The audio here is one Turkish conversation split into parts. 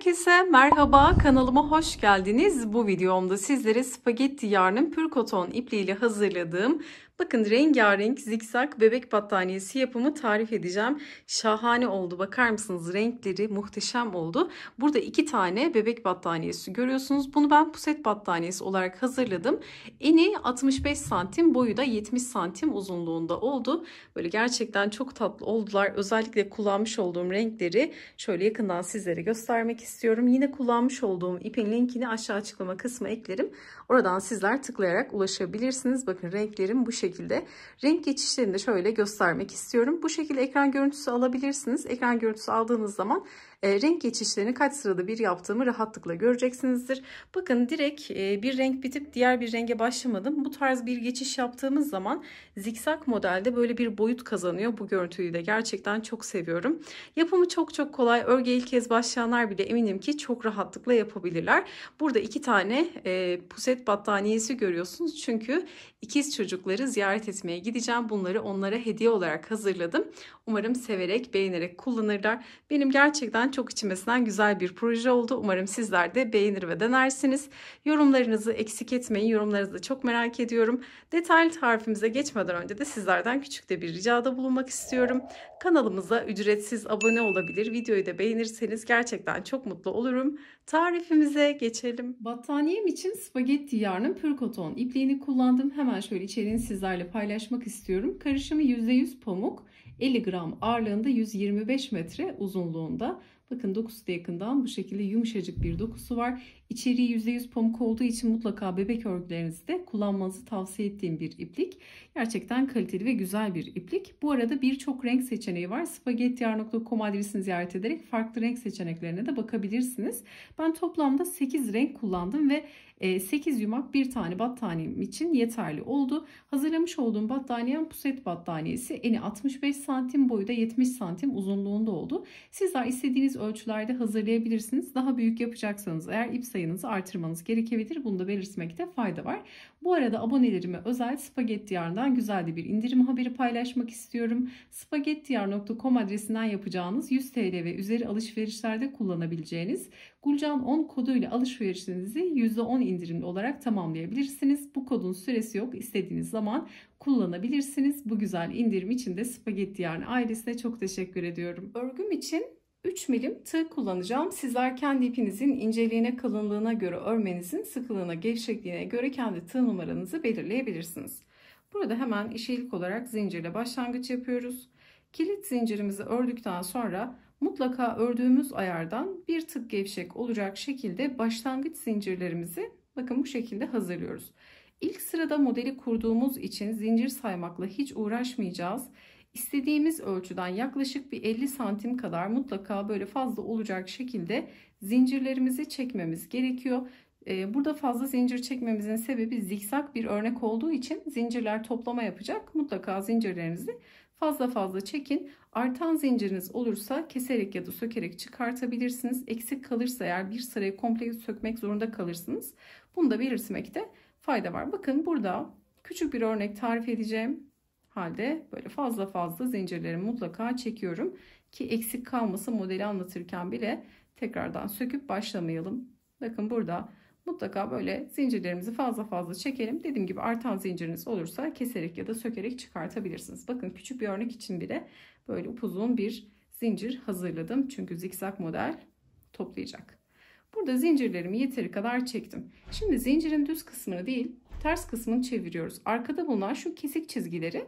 Herkese merhaba, kanalıma hoş geldiniz. Bu videomda sizlere spagetti yarnın pür koton ipliğiyle hazırladığım Bakın rengarenk zikzak bebek battaniyesi yapımı tarif edeceğim. Şahane oldu. Bakar mısınız? Renkleri muhteşem oldu. Burada iki tane bebek battaniyesi görüyorsunuz. Bunu ben puset battaniyesi olarak hazırladım. Eni 65 santim, boyu da 70 santim uzunluğunda oldu. Böyle gerçekten çok tatlı oldular. Özellikle kullanmış olduğum renkleri şöyle yakından sizlere göstermek istiyorum. Yine kullanmış olduğum ipin linkini aşağı açıklama kısmı eklerim. Oradan sizler tıklayarak ulaşabilirsiniz. Bakın renklerim bu şekilde şekilde renk geçişlerini de şöyle göstermek istiyorum. Bu şekilde ekran görüntüsü alabilirsiniz. Ekran görüntüsü aldığınız zaman e, renk geçişlerini kaç sırada bir yaptığımı rahatlıkla göreceksinizdir. Bakın direkt e, bir renk bitip diğer bir renge başlamadım. Bu tarz bir geçiş yaptığımız zaman zikzak modelde böyle bir boyut kazanıyor. Bu görüntüyü de gerçekten çok seviyorum. Yapımı çok çok kolay. Örgü ilk kez başlayanlar bile eminim ki çok rahatlıkla yapabilirler. Burada iki tane e, puset battaniyesi görüyorsunuz. Çünkü ikiz çocukları ziyaret etmeye gideceğim. Bunları onlara hediye olarak hazırladım. Umarım severek, beğenerek kullanırlar. Benim gerçekten gerçekten çok içimesinden güzel bir proje oldu. Umarım sizler de beğenir ve denersiniz. Yorumlarınızı eksik etmeyin. Yorumlarınızı da çok merak ediyorum. Detaylı tarifimize geçmeden önce de sizlerden küçük de bir ricada bulunmak istiyorum. Kanalımıza ücretsiz abone olabilir. Videoyu da beğenirseniz gerçekten çok mutlu olurum. Tarifimize geçelim. Battaniyem için spagetti yarnın pür koton ipliğini kullandım. Hemen şöyle içeriğini sizlerle paylaşmak istiyorum. Karışımı %100 pamuk, 50 gram ağırlığında 125 metre uzunluğunda. Bakın dokusu da yakından bu şekilde yumuşacık bir dokusu var. İçeriği %100 pamuk olduğu için mutlaka bebek örgülerinizde kullanmanızı tavsiye ettiğim bir iplik. Gerçekten kaliteli ve güzel bir iplik. Bu arada birçok renk seçeneği var. spagettiyar.com adresini ziyaret ederek farklı renk seçeneklerine de bakabilirsiniz. Ben toplamda 8 renk kullandım ve 8 e, yumak bir tane battaniyem için yeterli oldu. Hazırlamış olduğum battaniyem puset battaniyesi. Eni 65 santim boyu da 70 santim uzunluğunda oldu. Sizler istediğiniz ölçülerde hazırlayabilirsiniz. Daha büyük yapacaksanız eğer ip sayınızı artırmanız gerekebilir. Bunu da belirtmekte fayda var. Bu arada abonelerime özel Spagetti Yarn'dan güzel bir indirim haberi paylaşmak istiyorum. spagettiyar.com adresinden yapacağınız 100 TL ve üzeri alışverişlerde kullanabileceğiniz Gulcan 10 koduyla alışverişinizi %10 indirimli olarak tamamlayabilirsiniz. Bu kodun süresi yok. İstediğiniz zaman kullanabilirsiniz. Bu güzel indirim için de Spagetti Yarn ailesine çok teşekkür ediyorum. Örgüm için 3 milim tığ kullanacağım. Sizler kendi ipinizin inceliğine, kalınlığına göre, örmenizin sıkılığına, gevşekliğine göre kendi tığ numaranızı belirleyebilirsiniz. Burada hemen işe ilk olarak zincirle başlangıç yapıyoruz. Kilit zincirimizi ördükten sonra mutlaka ördüğümüz ayardan bir tık gevşek olacak şekilde başlangıç zincirlerimizi bakın bu şekilde hazırlıyoruz. İlk sırada modeli kurduğumuz için zincir saymakla hiç uğraşmayacağız istediğimiz ölçüden yaklaşık bir 50 santim kadar mutlaka böyle fazla olacak şekilde zincirlerimizi çekmemiz gerekiyor. Ee, burada fazla zincir çekmemizin sebebi zikzak bir örnek olduğu için zincirler toplama yapacak. Mutlaka zincirlerinizi fazla fazla çekin. Artan zinciriniz olursa keserek ya da sökerek çıkartabilirsiniz. Eksik kalırsa eğer bir sırayı komple sökmek zorunda kalırsınız. Bunu da belirtmekte fayda var. Bakın burada küçük bir örnek tarif edeceğim halde böyle fazla fazla zincirlerimi mutlaka çekiyorum ki eksik kalmasın modeli anlatırken bile tekrardan söküp başlamayalım. Bakın burada mutlaka böyle zincirlerimizi fazla fazla çekelim. Dediğim gibi artan zinciriniz olursa keserek ya da sökerek çıkartabilirsiniz. Bakın küçük bir örnek için bile böyle upuzun bir zincir hazırladım. Çünkü zikzak model toplayacak. Burada zincirlerimi yeteri kadar çektim. Şimdi zincirin düz kısmını değil ters kısmını çeviriyoruz. Arkada bulunan şu kesik çizgileri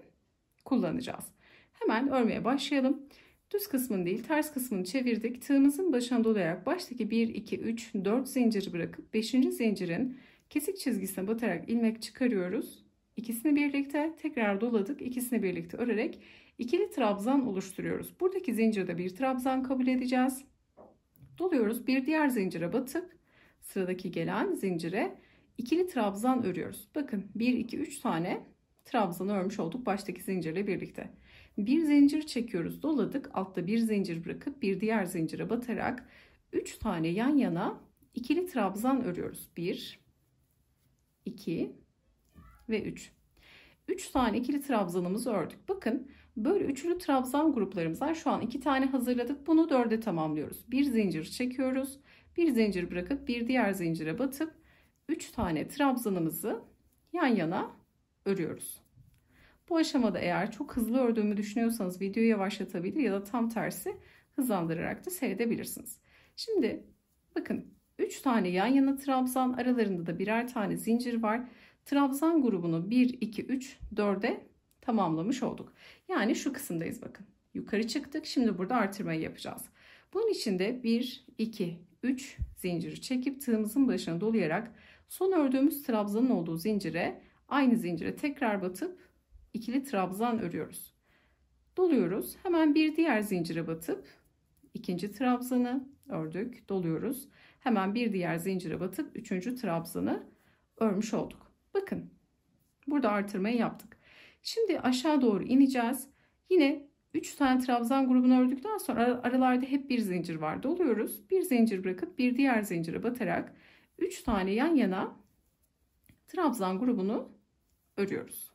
kullanacağız. Hemen örmeye başlayalım. Düz kısmını değil ters kısmını çevirdik. Tığımızın başına dolayarak baştaki 1, 2, 3, 4 zinciri bırakıp 5. zincirin kesik çizgisine batarak ilmek çıkarıyoruz. İkisini birlikte tekrar doladık. İkisini birlikte örerek ikili trabzan oluşturuyoruz. Buradaki zincirde bir trabzan kabul edeceğiz. Doluyoruz. Bir diğer zincire batıp sıradaki gelen zincire ikili trabzan örüyoruz. Bakın 1 2 3 tane Trabzan'ı örmüş olduk baştaki zincirle birlikte. Bir zincir çekiyoruz doladık altta bir zincir bırakıp bir diğer zincire batarak 3 tane yan yana ikili trabzan örüyoruz. 1, 2 ve 3. 3 tane ikili trabzanımızı ördük. Bakın böyle üçlü trabzan gruplarımız var şu an 2 tane hazırladık. Bunu 4'e tamamlıyoruz. Bir zincir çekiyoruz. Bir zincir bırakıp bir diğer zincire batıp 3 tane trabzanımızı yan yana örüyoruz. Bu aşamada eğer çok hızlı ördüğümü düşünüyorsanız videoyu yavaşlatabilir ya da tam tersi hızlandırarak da seyredebilirsiniz. Şimdi bakın 3 tane yan yana trabzan aralarında da birer tane zincir var. Trabzan grubunu 1, 2, 3, 4'e tamamlamış olduk. Yani şu kısımdayız bakın. Yukarı çıktık. Şimdi burada artırmayı yapacağız. Bunun için de 1, 2, 3 zinciri çekip tığımızın başına dolayarak son ördüğümüz trabzanın olduğu zincire Aynı zincire tekrar batıp ikili trabzan örüyoruz. Doluyoruz. Hemen bir diğer zincire batıp ikinci trabzanı ördük, doluyoruz. Hemen bir diğer zincire batıp üçüncü trabzanı örmüş olduk. Bakın. Burada artırmayı yaptık. Şimdi aşağı doğru ineceğiz. Yine 3 tane trabzan grubunu ördükten sonra aralarda hep bir zincir var. Doluyoruz. Bir zincir bırakıp bir diğer zincire batarak 3 tane yan yana trabzan grubunu örüyoruz.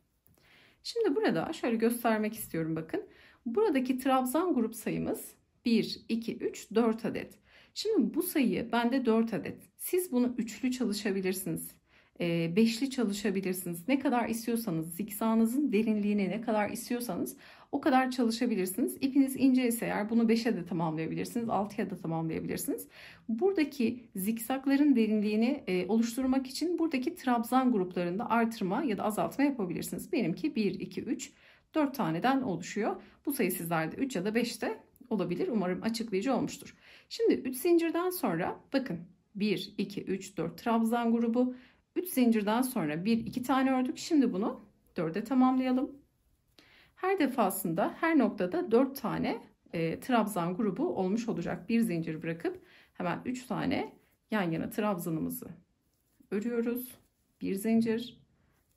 Şimdi burada şöyle göstermek istiyorum bakın. Buradaki trabzan grup sayımız 1, 2, 3, 4 adet. Şimdi bu sayı bende 4 adet. Siz bunu üçlü çalışabilirsiniz. Ee, beşli çalışabilirsiniz. Ne kadar istiyorsanız zikzağınızın derinliğini ne kadar istiyorsanız o kadar çalışabilirsiniz. İpiniz ince ise eğer bunu 5'e de tamamlayabilirsiniz. 6'ya da tamamlayabilirsiniz. Buradaki zikzakların derinliğini e, oluşturmak için buradaki trabzan gruplarında artırma ya da azaltma yapabilirsiniz. Benimki 1, 2, 3, 4 taneden oluşuyor. Bu sayı sizlerde 3 ya da de olabilir. Umarım açıklayıcı olmuştur. Şimdi 3 zincirden sonra bakın 1, 2, 3, 4 trabzan grubu. 3 zincirden sonra 1, 2 tane ördük. Şimdi bunu 4'e tamamlayalım. Her defasında her noktada 4 tane e, trabzan grubu olmuş olacak. Bir zincir bırakıp hemen 3 tane yan yana trabzanımızı örüyoruz. Bir zincir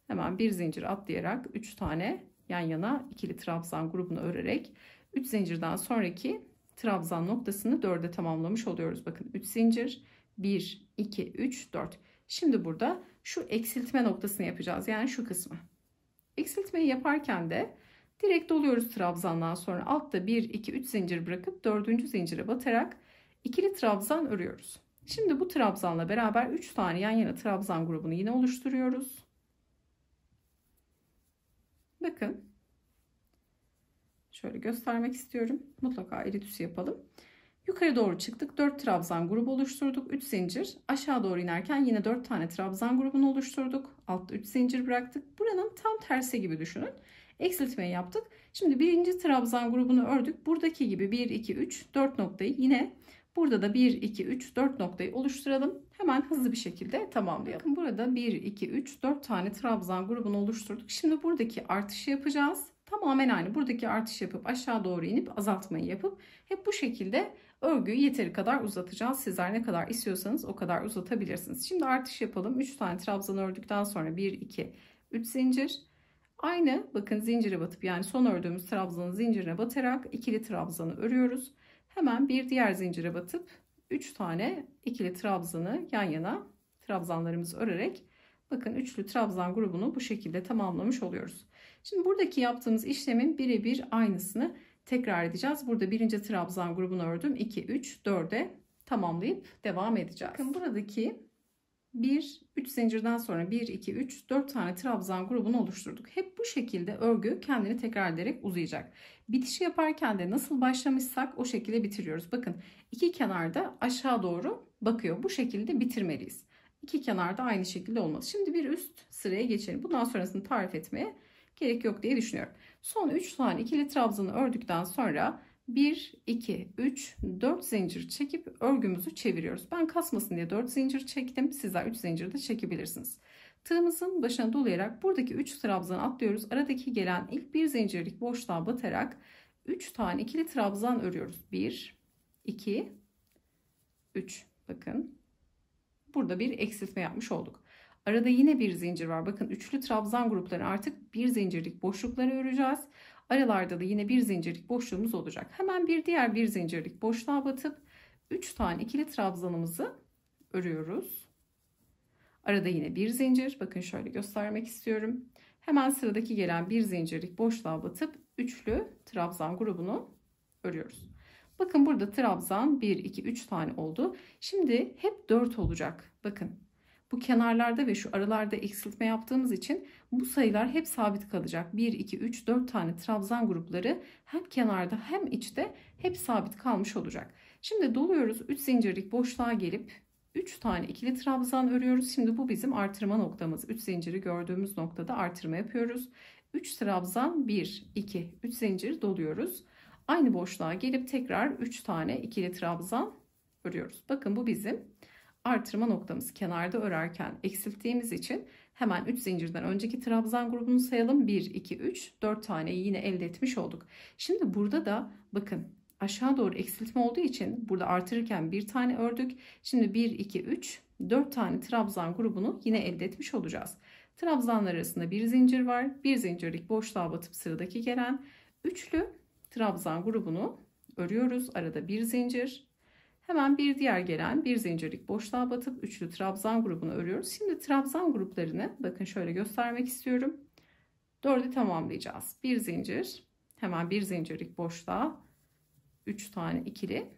hemen bir zincir atlayarak 3 tane yan yana ikili trabzan grubunu örerek 3 zincirden sonraki trabzan noktasını 4'e tamamlamış oluyoruz. Bakın 3 zincir 1 2 3 4. Şimdi burada şu eksiltme noktasını yapacağız. Yani şu kısmı. Eksiltmeyi yaparken de Direkt oluyoruz trabzandan sonra altta 1, 2, 3 zincir bırakıp 4. zincire batarak ikili trabzan örüyoruz. Şimdi bu trabzanla beraber 3 tane yan yana trabzan grubunu yine oluşturuyoruz. Bakın. Şöyle göstermek istiyorum. Mutlaka eritüsü yapalım. Yukarı doğru çıktık. 4 trabzan grubu oluşturduk. 3 zincir. Aşağı doğru inerken yine 4 tane trabzan grubunu oluşturduk. Altta 3 zincir bıraktık. Buranın tam tersi gibi düşünün eksiltmeyi yaptık. Şimdi birinci trabzan grubunu ördük. Buradaki gibi 1, 2, 3, 4 noktayı yine burada da 1, 2, 3, 4 noktayı oluşturalım. Hemen hızlı bir şekilde tamamlayalım. Bakın burada 1, 2, 3, 4 tane trabzan grubunu oluşturduk. Şimdi buradaki artışı yapacağız. Tamamen aynı. Buradaki artış yapıp aşağı doğru inip azaltmayı yapıp hep bu şekilde örgüyü yeteri kadar uzatacağız. Sizler ne kadar istiyorsanız o kadar uzatabilirsiniz. Şimdi artış yapalım. 3 tane trabzan ördükten sonra 1, 2, 3 zincir. Aynı bakın zincire batıp yani son ördüğümüz trabzanın zincirine batarak ikili trabzanı örüyoruz. Hemen bir diğer zincire batıp 3 tane ikili trabzanı yan yana trabzanlarımızı örerek bakın üçlü trabzan grubunu bu şekilde tamamlamış oluyoruz. Şimdi buradaki yaptığımız işlemin birebir aynısını tekrar edeceğiz. Burada birinci trabzan grubunu ördüm. 2, 3, 4'e tamamlayıp devam edeceğiz. Bakın buradaki 1, 3 zincirden sonra 1, 2, 3, 4 tane trabzan grubunu oluşturduk. Hep bu şekilde örgü kendini tekrar ederek uzayacak. Bitişi yaparken de nasıl başlamışsak o şekilde bitiriyoruz. Bakın iki kenarda aşağı doğru bakıyor. Bu şekilde bitirmeliyiz. İki kenarda aynı şekilde olmalı. Şimdi bir üst sıraya geçelim. Bundan sonrasını tarif etmeye gerek yok diye düşünüyorum. Son 3 tane ikili trabzanı ördükten sonra 1, 2, 3, 4 zincir çekip örgümüzü çeviriyoruz. Ben kasmasın diye 4 zincir çektim. Sizler 3 zincir de çekebilirsiniz. Tığımızın başına dolayarak buradaki 3 trabzan atlıyoruz. Aradaki gelen ilk bir zincirlik boşluğa batarak 3 tane ikili trabzan örüyoruz. 1, 2, 3. Bakın burada bir eksiltme yapmış olduk. Arada yine bir zincir var. Bakın üçlü trabzan grupları artık bir zincirlik boşlukları öreceğiz. Aralarda da yine bir zincirlik boşluğumuz olacak. Hemen bir diğer bir zincirlik boşluğa batıp 3 tane ikili trabzanımızı örüyoruz. Arada yine bir zincir. Bakın şöyle göstermek istiyorum. Hemen sıradaki gelen bir zincirlik boşluğa batıp üçlü trabzan grubunu örüyoruz. Bakın burada trabzan 1, 2, 3 tane oldu. Şimdi hep 4 olacak. Bakın bu kenarlarda ve şu aralarda eksiltme yaptığımız için bu sayılar hep sabit kalacak. 1, 2, 3, 4 tane trabzan grupları hem kenarda hem içte hep sabit kalmış olacak. Şimdi doluyoruz 3 zincirlik boşluğa gelip 3 tane ikili trabzan örüyoruz. Şimdi bu bizim artırma noktamız. 3 zinciri gördüğümüz noktada artırma yapıyoruz. 3 trabzan 1, 2, 3 zincir doluyoruz. Aynı boşluğa gelip tekrar 3 tane ikili trabzan örüyoruz. Bakın bu bizim artırma noktamız kenarda örerken eksilttiğimiz için hemen 3 zincirden önceki trabzan grubunu sayalım. 1, 2, 3, 4 taneyi yine elde etmiş olduk. Şimdi burada da bakın aşağı doğru eksiltme olduğu için burada artırırken bir tane ördük. Şimdi 1, 2, 3, 4 tane trabzan grubunu yine elde etmiş olacağız. Trabzanlar arasında bir zincir var. Bir zincirlik boşluğa batıp sıradaki gelen üçlü trabzan grubunu örüyoruz. Arada bir zincir, Hemen bir diğer gelen bir zincirlik boşluğa batıp üçlü trabzan grubunu örüyoruz. Şimdi trabzan gruplarını bakın şöyle göstermek istiyorum. Dördü tamamlayacağız. Bir zincir, hemen bir zincirlik boşluğa üç tane ikili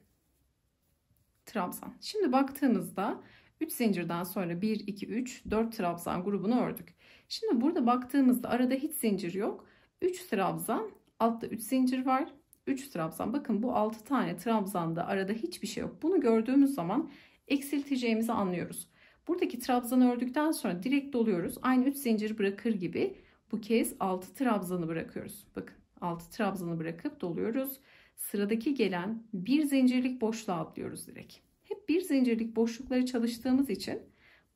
trabzan. Şimdi baktığımızda 3 zincirden sonra 1 2 3 4 trabzan grubunu ördük. Şimdi burada baktığımızda arada hiç zincir yok. 3 trabzan, altta 3 zincir var. 3 trabzan. Bakın bu 6 tane trabzanda arada hiçbir şey yok. Bunu gördüğümüz zaman eksilteceğimizi anlıyoruz. Buradaki trabzanı ördükten sonra direkt doluyoruz. Aynı 3 zincir bırakır gibi bu kez 6 trabzanı bırakıyoruz. Bakın 6 trabzanı bırakıp doluyoruz. Sıradaki gelen bir zincirlik boşluğa atlıyoruz direkt. Hep bir zincirlik boşlukları çalıştığımız için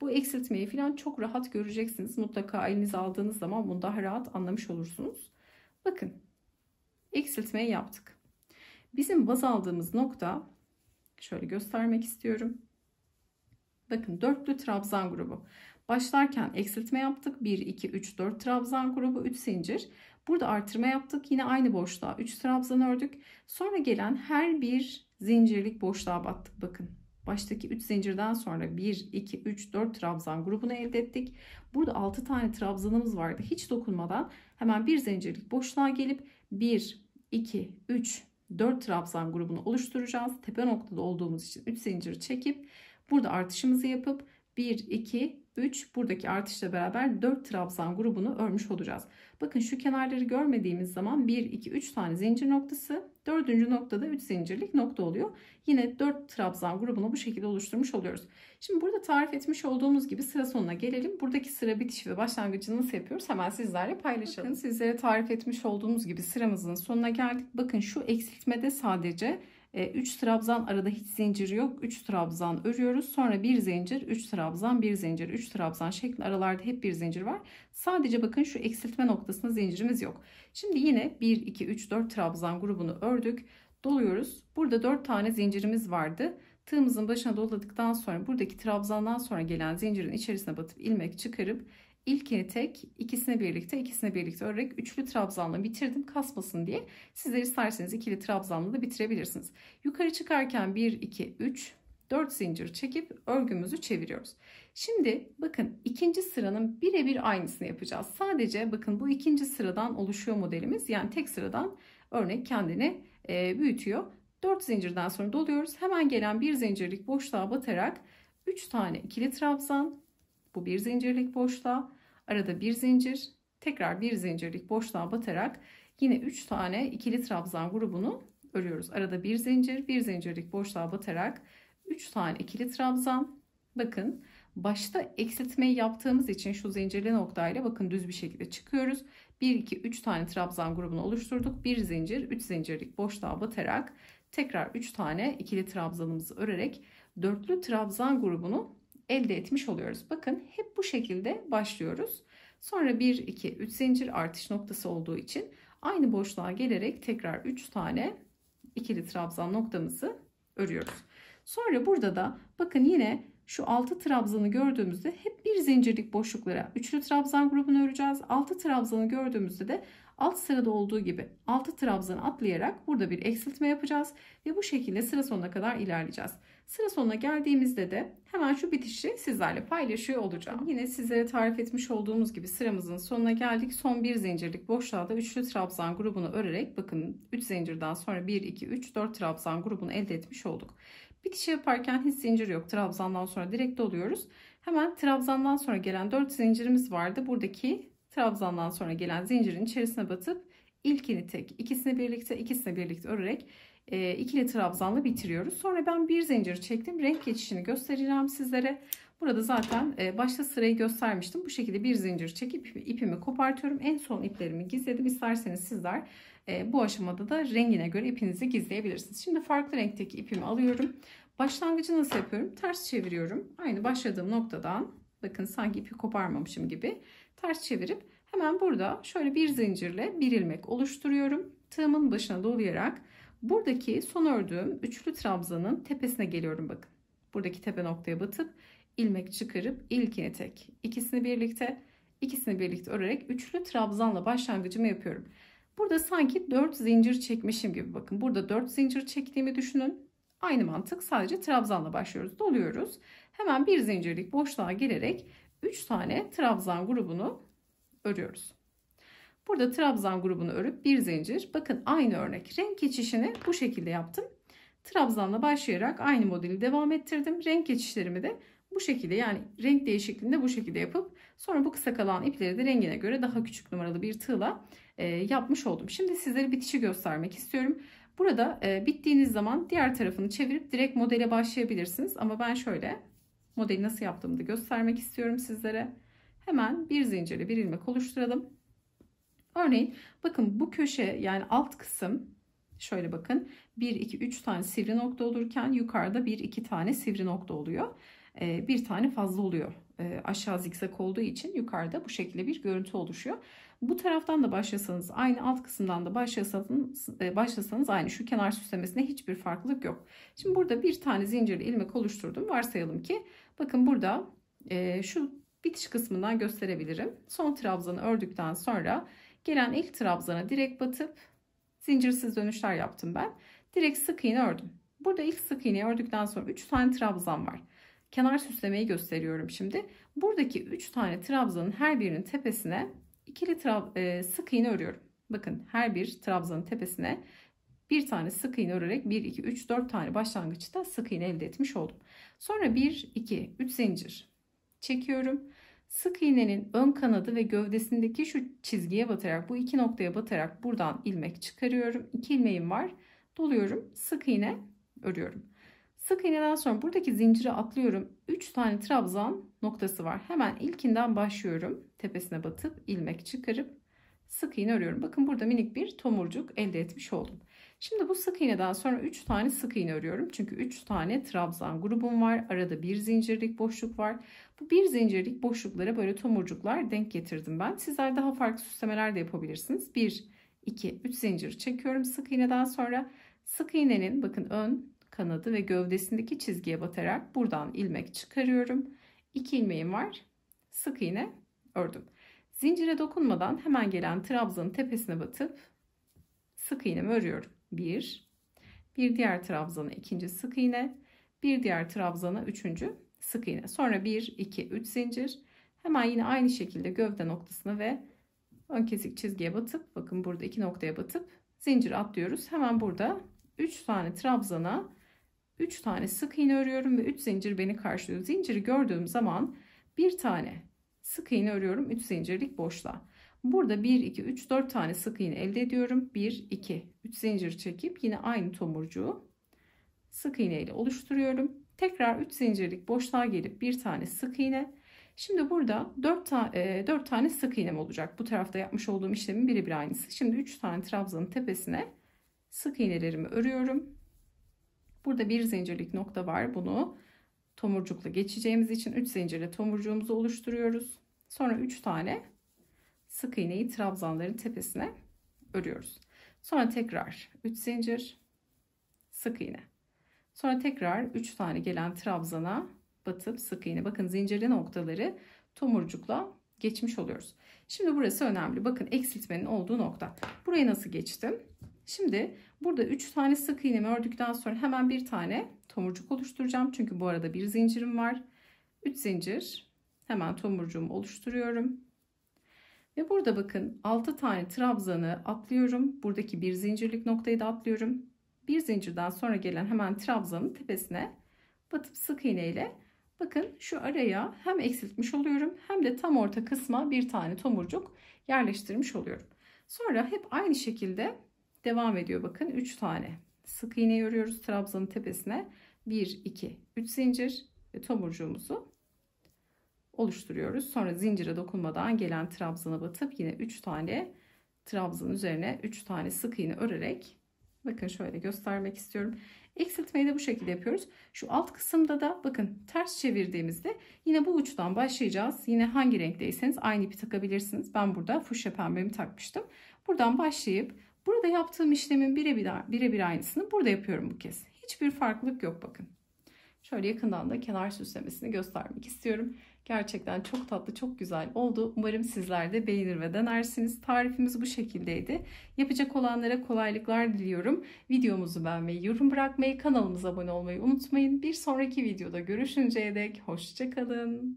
bu eksiltmeyi falan çok rahat göreceksiniz. Mutlaka elinize aldığınız zaman bunu daha rahat anlamış olursunuz. Bakın eksiltmeyi yaptık. Bizim baz aldığımız nokta şöyle göstermek istiyorum. Bakın dörtlü trabzan grubu. Başlarken eksiltme yaptık. 1, 2, 3, 4 trabzan grubu 3 zincir. Burada artırma yaptık. Yine aynı boşluğa 3 trabzan ördük. Sonra gelen her bir zincirlik boşluğa battık. Bakın baştaki 3 zincirden sonra 1, 2, 3, 4 trabzan grubunu elde ettik. Burada 6 tane trabzanımız vardı. Hiç dokunmadan hemen bir zincirlik boşluğa gelip 1, 2, 3, 4 trabzan grubunu oluşturacağız. Tepe noktada olduğumuz için 3 zincir çekip burada artışımızı yapıp 1, 2, 3 buradaki artışla beraber 4 trabzan grubunu örmüş olacağız. Bakın şu kenarları görmediğimiz zaman 1 2 3 tane zincir noktası, 4. noktada 3 zincirlik nokta oluyor. Yine 4 trabzan grubunu bu şekilde oluşturmuş oluyoruz. Şimdi burada tarif etmiş olduğumuz gibi sıra sonuna gelelim. Buradaki sıra bitişi ve başlangıcını nasıl yapıyoruz hemen sizlerle paylaşalım. Bakın sizlere tarif etmiş olduğumuz gibi sıramızın sonuna geldik. Bakın şu eksiltmede sadece 3 e, trabzan arada hiç zincir yok. 3 trabzan örüyoruz. Sonra bir zincir, 3 trabzan, bir zincir, 3 trabzan şeklinde aralarda hep bir zincir var. Sadece bakın şu eksiltme noktasında zincirimiz yok. Şimdi yine 1 2 3 4 trabzan grubunu ördük. Doluyoruz. Burada 4 tane zincirimiz vardı. Tığımızın başına doladıktan sonra buradaki trabzandan sonra gelen zincirin içerisine batıp ilmek çıkarıp İlkini tek, ikisini birlikte, ikisini birlikte örerek üçlü trabzanla bitirdim kasmasın diye. Sizler isterseniz ikili trabzanla da bitirebilirsiniz. Yukarı çıkarken 1, 2, 3, 4 zincir çekip örgümüzü çeviriyoruz. Şimdi bakın ikinci sıranın birebir aynısını yapacağız. Sadece bakın bu ikinci sıradan oluşuyor modelimiz. Yani tek sıradan örnek kendini e, büyütüyor. 4 zincirden sonra doluyoruz. Hemen gelen bir zincirlik boşluğa batarak 3 tane ikili trabzan, bu bir zincirlik boşluğa. Arada bir zincir. Tekrar bir zincirlik boşluğa batarak yine 3 tane ikili trabzan grubunu örüyoruz. Arada bir zincir, bir zincirlik boşluğa batarak 3 tane ikili trabzan. Bakın başta eksiltmeyi yaptığımız için şu zincirli noktayla bakın düz bir şekilde çıkıyoruz. 1 2 3 tane trabzan grubunu oluşturduk. Bir zincir, 3 zincirlik boşluğa batarak tekrar 3 tane ikili trabzanımızı örerek dörtlü trabzan grubunu elde etmiş oluyoruz. Bakın hep bu şekilde başlıyoruz. Sonra 1, 2, 3 zincir artış noktası olduğu için aynı boşluğa gelerek tekrar 3 tane ikili trabzan noktamızı örüyoruz. Sonra burada da bakın yine şu 6 trabzanı gördüğümüzde hep bir zincirlik boşluklara üçlü trabzan grubunu öreceğiz. 6 trabzanı gördüğümüzde de alt sırada olduğu gibi 6 trabzan atlayarak burada bir eksiltme yapacağız ve bu şekilde sıra sonuna kadar ilerleyeceğiz. Sıra sonuna geldiğimizde de hemen şu bitişi sizlerle paylaşıyor olacağım. Yine sizlere tarif etmiş olduğumuz gibi sıramızın sonuna geldik. Son bir zincirlik boşluğa da üçlü trabzan grubunu örerek bakın 3 zincirden sonra 1, 2, 3, 4 trabzan grubunu elde etmiş olduk. Bitiş yaparken hiç zincir yok. Trabzandan sonra direkt doluyoruz. Hemen trabzandan sonra gelen 4 zincirimiz vardı. Buradaki trabzandan sonra gelen zincirin içerisine batıp ilkini tek, ikisini birlikte, ikisini birlikte örerek e, ee, ikili trabzanla bitiriyoruz. Sonra ben bir zincir çektim. Renk geçişini göstereceğim sizlere. Burada zaten e, başta sırayı göstermiştim. Bu şekilde bir zincir çekip ipimi kopartıyorum. En son iplerimi gizledim. İsterseniz sizler e, bu aşamada da rengine göre ipinizi gizleyebilirsiniz. Şimdi farklı renkteki ipimi alıyorum. Başlangıcı nasıl yapıyorum? Ters çeviriyorum. Aynı başladığım noktadan bakın sanki ipi koparmamışım gibi ters çevirip hemen burada şöyle bir zincirle bir ilmek oluşturuyorum. Tığımın başına dolayarak Buradaki son ördüğüm üçlü trabzanın tepesine geliyorum bakın. Buradaki tepe noktaya batıp ilmek çıkarıp ilkine tek. İkisini birlikte ikisini birlikte örerek üçlü trabzanla başlangıcımı yapıyorum. Burada sanki 4 zincir çekmişim gibi bakın. Burada 4 zincir çektiğimi düşünün. Aynı mantık sadece trabzanla başlıyoruz. Doluyoruz. Hemen bir zincirlik boşluğa girerek 3 tane trabzan grubunu örüyoruz. Burada trabzan grubunu örüp bir zincir. Bakın aynı örnek. Renk geçişini bu şekilde yaptım. Trabzanla başlayarak aynı modeli devam ettirdim. Renk geçişlerimi de bu şekilde yani renk değişikliğinde bu şekilde yapıp sonra bu kısa kalan ipleri de rengine göre daha küçük numaralı bir tığla e, yapmış oldum. Şimdi sizlere bitişi göstermek istiyorum. Burada e, bittiğiniz zaman diğer tarafını çevirip direkt modele başlayabilirsiniz. Ama ben şöyle modeli nasıl yaptığımı da göstermek istiyorum sizlere. Hemen bir zincirli bir ilmek oluşturalım. Örneğin bakın bu köşe yani alt kısım şöyle bakın 1 2 3 tane sivri nokta olurken yukarıda 1 2 tane sivri nokta oluyor. E, bir tane fazla oluyor. E, aşağı zikzak olduğu için yukarıda bu şekilde bir görüntü oluşuyor. Bu taraftan da başlasanız aynı alt kısımdan da başlasanız, e, başlasanız aynı şu kenar süslemesine hiçbir farklılık yok. Şimdi burada bir tane zincirli ilmek oluşturdum. Varsayalım ki bakın burada e, şu bitiş kısmından gösterebilirim. Son trabzanı ördükten sonra Gelen ilk trabzana direkt batıp zincirsiz dönüşler yaptım ben. Direkt sık iğne ördüm. Burada ilk sık iğneyi ördükten sonra 3 tane trabzan var. Kenar süslemeyi gösteriyorum şimdi. Buradaki 3 tane trabzanın her birinin tepesine ikili e, sık iğne örüyorum. Bakın her bir trabzanın tepesine bir tane sık iğne örerek 1, 2, 3, 4 tane başlangıçta sık iğne elde etmiş oldum. Sonra 1, 2, 3 zincir çekiyorum. Sık iğnenin ön kanadı ve gövdesindeki şu çizgiye batarak bu iki noktaya batarak buradan ilmek çıkarıyorum. İki ilmeğim var. Doluyorum. Sık iğne örüyorum. Sık iğneden sonra buradaki zinciri atlıyorum. 3 tane trabzan noktası var. Hemen ilkinden başlıyorum. Tepesine batıp ilmek çıkarıp sık iğne örüyorum. Bakın burada minik bir tomurcuk elde etmiş oldum. Şimdi bu sık iğneden sonra 3 tane sık iğne örüyorum. Çünkü 3 tane trabzan grubum var. Arada bir zincirlik boşluk var. Bu bir zincirlik boşluklara böyle tomurcuklar denk getirdim ben. Sizler daha farklı süslemeler de yapabilirsiniz. 1, 2, 3 zincir çekiyorum sık iğneden sonra. Sık iğnenin bakın ön kanadı ve gövdesindeki çizgiye batarak buradan ilmek çıkarıyorum. 2 ilmeğim var. Sık iğne ördüm. Zincire dokunmadan hemen gelen trabzanın tepesine batıp sık iğnemi örüyorum. 1. Bir diğer trabzanı ikinci sık iğne. Bir diğer trabzanı üçüncü sık iğne. Sonra 1, 2, 3 zincir. Hemen yine aynı şekilde gövde noktasını ve ön kesik çizgiye batıp bakın burada iki noktaya batıp zincir atlıyoruz. Hemen burada 3 tane trabzana 3 tane sık iğne örüyorum ve 3 zincir beni karşılıyor. Zinciri gördüğüm zaman bir tane sık iğne örüyorum 3 zincirlik boşluğa. Burada 1, 2, 3, 4 tane sık iğne elde ediyorum. 1, 2, 3 zincir çekip yine aynı tomurcuğu sık iğne ile oluşturuyorum. Tekrar 3 zincirlik boşluğa gelip bir tane sık iğne. Şimdi burada 4, ta 4 e, tane sık iğnem olacak. Bu tarafta yapmış olduğum işlemin birebir aynısı. Şimdi 3 tane trabzanın tepesine sık iğnelerimi örüyorum. Burada bir zincirlik nokta var. Bunu tomurcukla geçeceğimiz için 3 zincirle tomurcuğumuzu oluşturuyoruz. Sonra 3 tane sık iğneyi trabzanların tepesine örüyoruz. Sonra tekrar 3 zincir sık iğne. Sonra tekrar 3 tane gelen trabzana batıp sık iğne. Bakın zincirli noktaları tomurcukla geçmiş oluyoruz. Şimdi burası önemli. Bakın eksiltmenin olduğu nokta. Burayı nasıl geçtim? Şimdi burada 3 tane sık iğnemi ördükten sonra hemen bir tane tomurcuk oluşturacağım. Çünkü bu arada bir zincirim var. 3 zincir hemen tomurcuğumu oluşturuyorum. Ve burada bakın 6 tane trabzanı atlıyorum. Buradaki bir zincirlik noktayı da atlıyorum. Bir zincirden sonra gelen hemen trabzanın tepesine batıp sık iğneyle bakın şu araya hem eksiltmiş oluyorum hem de tam orta kısma bir tane tomurcuk yerleştirmiş oluyorum. Sonra hep aynı şekilde devam ediyor bakın 3 tane. Sık iğne örüyoruz trabzanın tepesine 1 2 3 zincir ve tomurcuğumuzu oluşturuyoruz. Sonra zincire dokunmadan gelen trabzana batıp yine 3 tane trabzanın üzerine 3 tane sık iğne örerek bakın şöyle göstermek istiyorum. Eksiltmeyi de bu şekilde yapıyoruz. Şu alt kısımda da bakın ters çevirdiğimizde yine bu uçtan başlayacağız. Yine hangi renkteyseniz aynı ipi takabilirsiniz. Ben burada fuşya pembemi takmıştım. Buradan başlayıp burada yaptığım işlemin birebir birebir aynısını burada yapıyorum bu kez. Hiçbir farklılık yok bakın. Şöyle yakından da kenar süslemesini göstermek istiyorum. Gerçekten çok tatlı, çok güzel oldu. Umarım sizler de beğenir ve denersiniz. Tarifimiz bu şekildeydi. Yapacak olanlara kolaylıklar diliyorum. Videomuzu beğenmeyi, yorum bırakmayı, kanalımıza abone olmayı unutmayın. Bir sonraki videoda görüşünceye dek hoşçakalın.